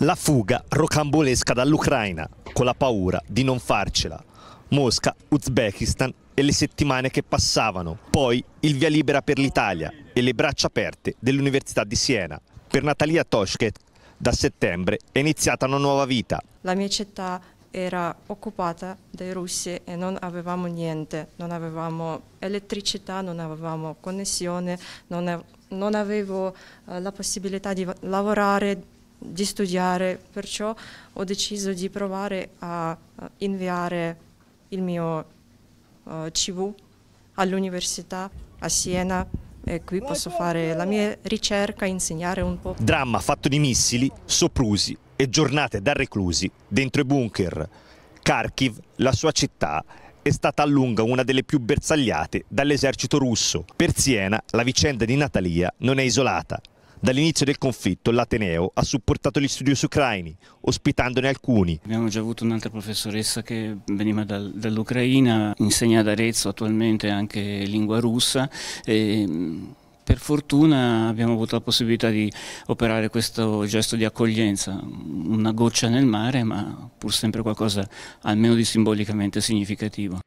La fuga rocambolesca dall'Ucraina, con la paura di non farcela. Mosca, Uzbekistan e le settimane che passavano. Poi il via libera per l'Italia e le braccia aperte dell'Università di Siena. Per Natalia Toshket, da settembre è iniziata una nuova vita. La mia città era occupata dai russi e non avevamo niente, non avevamo elettricità, non avevamo connessione, non, non avevo eh, la possibilità di lavorare di studiare, perciò ho deciso di provare a inviare il mio uh, eh, CV all'università a Siena e qui posso fare la mia ricerca e insegnare un po'. Dramma fatto di missili, soprusi e giornate da reclusi dentro i bunker. Kharkiv, la sua città, è stata a lungo una delle più bersagliate dall'esercito russo. Per Siena la vicenda di Natalia non è isolata. Dall'inizio del conflitto l'Ateneo ha supportato gli studiosi ucraini, ospitandone alcuni. Abbiamo già avuto un'altra professoressa che veniva dal, dall'Ucraina, insegna ad Arezzo attualmente anche lingua russa. E, per fortuna abbiamo avuto la possibilità di operare questo gesto di accoglienza, una goccia nel mare, ma pur sempre qualcosa almeno di simbolicamente significativo.